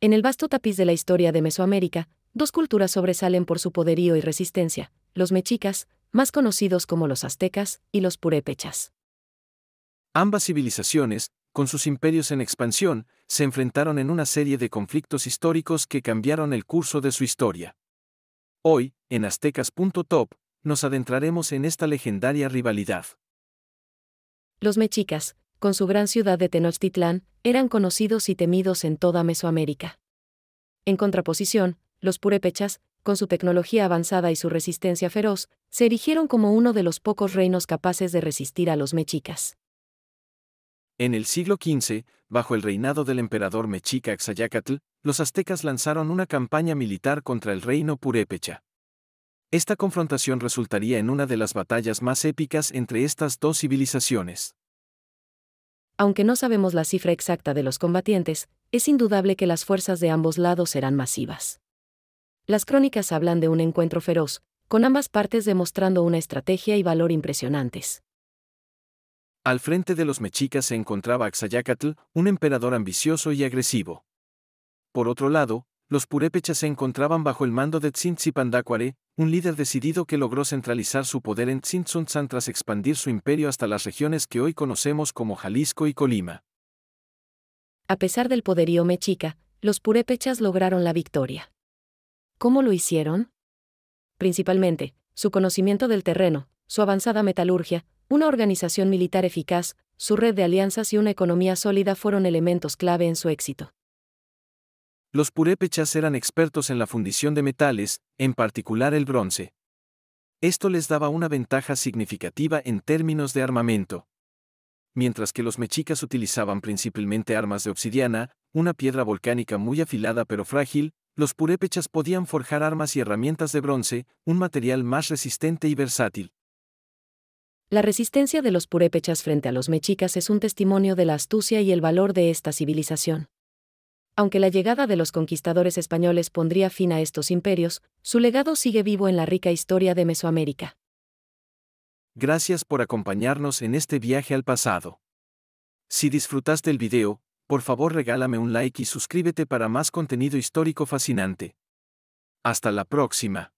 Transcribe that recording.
En el vasto tapiz de la historia de Mesoamérica, dos culturas sobresalen por su poderío y resistencia, los mexicas, más conocidos como los aztecas, y los purépechas. Ambas civilizaciones, con sus imperios en expansión, se enfrentaron en una serie de conflictos históricos que cambiaron el curso de su historia. Hoy, en aztecas.top, nos adentraremos en esta legendaria rivalidad. Los mexicas, con su gran ciudad de Tenochtitlán, eran conocidos y temidos en toda Mesoamérica. En contraposición, los purépechas, con su tecnología avanzada y su resistencia feroz, se erigieron como uno de los pocos reinos capaces de resistir a los mexicas. En el siglo XV, bajo el reinado del emperador mexica Axayacatl, los aztecas lanzaron una campaña militar contra el reino purépecha. Esta confrontación resultaría en una de las batallas más épicas entre estas dos civilizaciones aunque no sabemos la cifra exacta de los combatientes, es indudable que las fuerzas de ambos lados serán masivas. Las crónicas hablan de un encuentro feroz, con ambas partes demostrando una estrategia y valor impresionantes. Al frente de los mexicas se encontraba Axayacatl, un emperador ambicioso y agresivo. Por otro lado, los purépechas se encontraban bajo el mando de Pandácuare, un líder decidido que logró centralizar su poder en Tsintzuntzan tras expandir su imperio hasta las regiones que hoy conocemos como Jalisco y Colima. A pesar del poderío mexica, los purépechas lograron la victoria. ¿Cómo lo hicieron? Principalmente, su conocimiento del terreno, su avanzada metalurgia, una organización militar eficaz, su red de alianzas y una economía sólida fueron elementos clave en su éxito. Los purépechas eran expertos en la fundición de metales, en particular el bronce. Esto les daba una ventaja significativa en términos de armamento. Mientras que los mechicas utilizaban principalmente armas de obsidiana, una piedra volcánica muy afilada pero frágil, los purépechas podían forjar armas y herramientas de bronce, un material más resistente y versátil. La resistencia de los purépechas frente a los mechicas es un testimonio de la astucia y el valor de esta civilización. Aunque la llegada de los conquistadores españoles pondría fin a estos imperios, su legado sigue vivo en la rica historia de Mesoamérica. Gracias por acompañarnos en este viaje al pasado. Si disfrutaste el video, por favor regálame un like y suscríbete para más contenido histórico fascinante. Hasta la próxima.